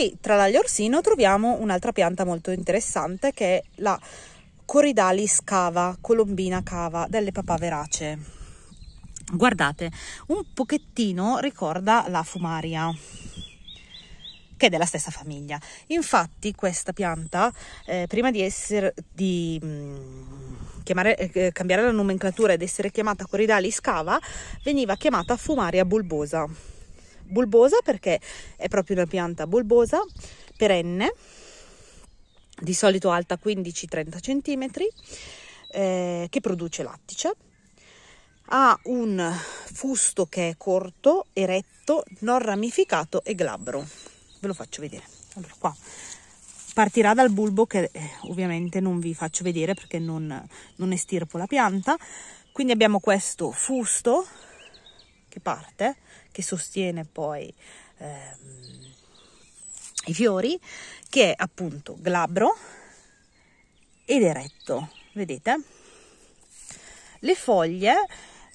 Qui tra l'aglio orsino troviamo un'altra pianta molto interessante che è la Coridalis cava, colombina cava delle papaveracee. Guardate, un pochettino ricorda la fumaria che è della stessa famiglia. Infatti questa pianta, eh, prima di, essere, di mh, mm, chiamare, eh, eh, cambiare la nomenclatura ed essere chiamata Coridalis cava, veniva chiamata fumaria bulbosa bulbosa perché è proprio una pianta bulbosa, perenne, di solito alta 15-30 cm, eh, che produce lattice. Ha un fusto che è corto, eretto, non ramificato e glabro. Ve lo faccio vedere. Allora, qua partirà dal bulbo che eh, ovviamente non vi faccio vedere perché non, non estirpo la pianta. Quindi abbiamo questo fusto che parte, che sostiene poi ehm, i fiori, che è appunto glabro ed eretto, vedete? Le foglie,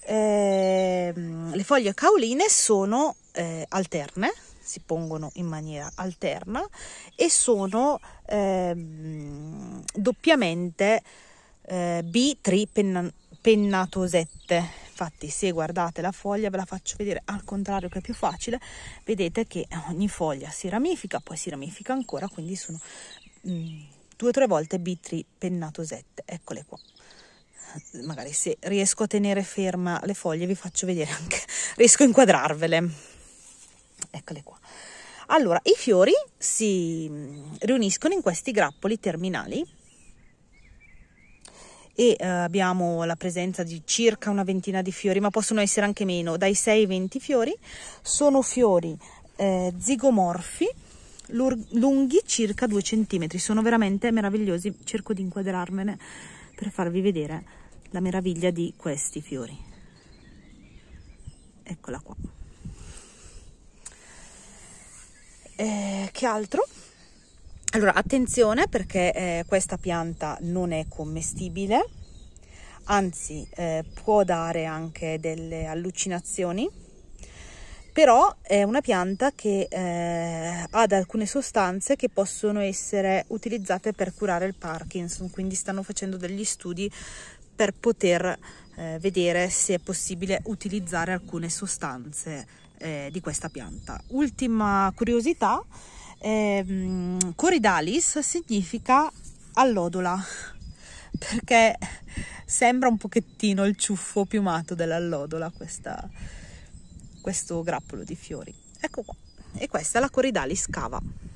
ehm, le foglie cauline sono eh, alterne, si pongono in maniera alterna e sono ehm, doppiamente eh, bitripennatosette infatti se guardate la foglia ve la faccio vedere al contrario che è più facile vedete che eh, ogni foglia si ramifica poi si ramifica ancora quindi sono mh, mm, due o tre volte bitri pennatosette eccole qua magari se riesco a tenere ferma le foglie vi faccio vedere anche riesco a inquadrarvele eccole qua allora i fiori si mm, riuniscono in questi grappoli terminali e eh, abbiamo la presenza di circa una ventina di fiori, ma possono essere anche meno, dai 6 ai 20 fiori. Sono fiori eh, zigomorfi lunghi circa 2 cm, sono veramente meravigliosi, cerco di inquadrarmene per farvi vedere la meraviglia di questi fiori. Eccola qua. Eh, che altro? Allora, attenzione perché eh, questa pianta non è commestibile, anzi eh, può dare anche delle allucinazioni, però è una pianta che eh, ha alcune sostanze che possono essere utilizzate per curare il Parkinson, quindi stanno facendo degli studi per poter eh, vedere se è possibile utilizzare alcune sostanze eh, di questa pianta. Ultima curiosità, ehm, Coridalis significa allodola perché sembra un pochettino il ciuffo piumato dell'allodola questa, questo grappolo di fiori ecco qua e questa è la Coridalis cava